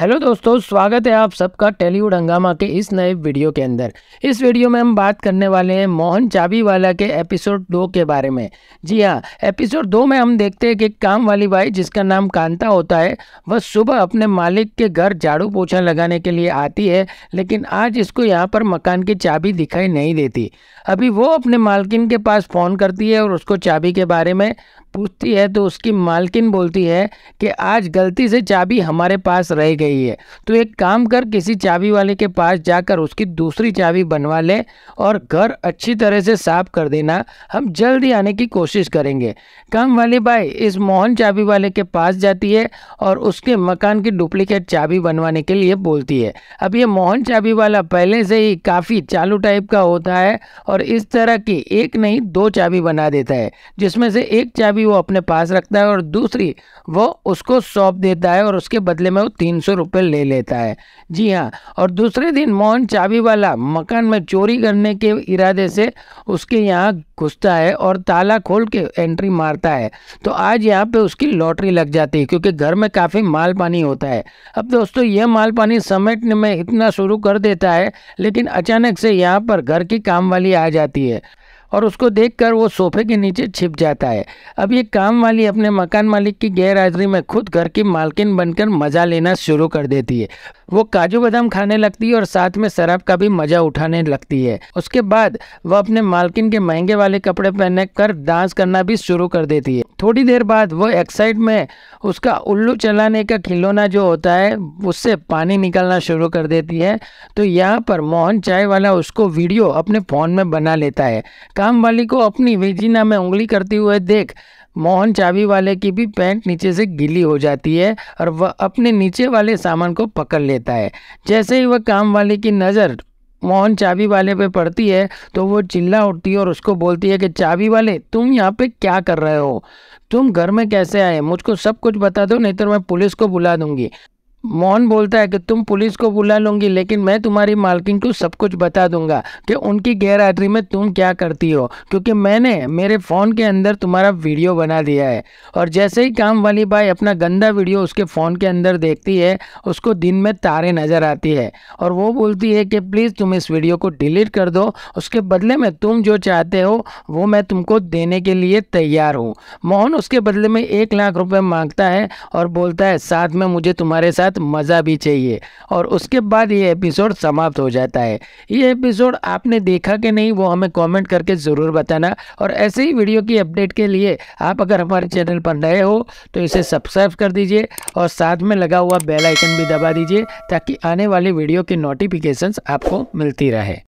hello दोस्तों स्वागत है आप सबका टेलीवुड हंगामा के इस नए वीडियो के अंदर इस वीडियो में हम बात करने वाले हैं मोहन चाबी वाला के एपिसोड दो के बारे में जी हाँ एपिसोड दो में हम देखते हैं कि काम वाली बाई जिसका नाम कांता होता है वह सुबह अपने मालिक के घर झाड़ू पोछा लगाने के लिए आती है लेकिन आज इसको यहाँ पर मकान की चाबी दिखाई नहीं देती अभी वो अपने मालकिन के पास फ़ोन करती है और उसको चाबी के बारे में पूछती है तो उसकी मालकिन बोलती है कि आज गलती से चाबी हमारे पास रह गई है तो एक काम कर किसी चाबी वाले के पास जाकर उसकी दूसरी चाबी बनवा ले और घर अच्छी तरह से साफ कर देना हम जल्दी आने की कोशिश करेंगे काम वाली बाई इस मोहन चाबी वाले के पास जाती है और उसके मकान की डुप्लीकेट चाबी बनवाने के लिए बोलती है अब ये मोहन चाबी वाला पहले से ही काफ़ी चालू टाइप का होता है और इस तरह की एक नहीं दो चाबी बना देता है जिसमें से एक चाबी भी वो अपने पास रखता है और दूसरी वो उसको सौंप देता है और उसके बदले में वो तीन सौ रुपये ले लेता है जी हाँ और दूसरे दिन मोहन चाबी वाला मकान में चोरी करने के इरादे से उसके यहाँ घुसता है और ताला खोल के एंट्री मारता है तो आज यहाँ पे उसकी लॉटरी लग जाती है क्योंकि घर में काफ़ी माल पानी होता है अब दोस्तों यह माल पानी समेटने में इतना शुरू कर देता है लेकिन अचानक से यहाँ पर घर की काम वाली आ जाती है और उसको देखकर वो सोफे के नीचे छिप जाता है अब ये काम वाली अपने मकान मालिक की गैरहाज़री में खुद घर की मालकिन बनकर मज़ा लेना शुरू कर देती है वो काजू बादाम खाने लगती है और साथ में शराब का भी मज़ा उठाने लगती है उसके बाद वह अपने मालकिन के महंगे वाले कपड़े पहने कर डांस करना भी शुरू कर देती है थोड़ी देर बाद वो एक्साइट में उसका उल्लू चलाने का खिलौना जो होता है उससे पानी निकालना शुरू कर देती है तो यहाँ पर मोहन चाय वाला उसको वीडियो अपने फ़ोन में बना लेता है काम वाली को अपनी वेजीना में उंगली करते हुए देख मोहन चाबी वाले की भी पैंट नीचे से गीली हो जाती है और वह अपने नीचे वाले सामान को पकड़ लेता है जैसे ही वह काम वाले की नज़र मोहन चाबी वाले पे पड़ती है तो वो चिल्ला उठती है और उसको बोलती है कि चाबी वाले तुम यहाँ पे क्या कर रहे हो तुम घर में कैसे आए मुझको सब कुछ बता दो नहीं तो मैं पुलिस को बुला दूंगी मोहन बोलता है कि तुम पुलिस को बुला लूँगी लेकिन मैं तुम्हारी मालकिन को सब कुछ बता दूंगा कि उनकी गैरहाजिरी में तुम क्या करती हो क्योंकि मैंने मेरे फ़ोन के अंदर तुम्हारा वीडियो बना दिया है और जैसे ही काम वाली बाई अपना गंदा वीडियो उसके फ़ोन के अंदर देखती है उसको दिन में तारे नज़र आती है और वो बोलती है कि प्लीज़ तुम इस वीडियो को डिलीट कर दो उसके बदले में तुम जो चाहते हो वो मैं तुमको देने के लिए तैयार हूँ मोहन उसके बदले में एक लाख रुपये मांगता है और बोलता है साथ में मुझे तुम्हारे साथ साथ मज़ा भी चाहिए और उसके बाद ये एपिसोड समाप्त हो जाता है ये एपिसोड आपने देखा कि नहीं वो हमें कमेंट करके ज़रूर बताना और ऐसे ही वीडियो की अपडेट के लिए आप अगर हमारे चैनल पर नए हो तो इसे सब्सक्राइब कर दीजिए और साथ में लगा हुआ बेल आइकन भी दबा दीजिए ताकि आने वाली वीडियो की नोटिफिकेशन आपको मिलती रहे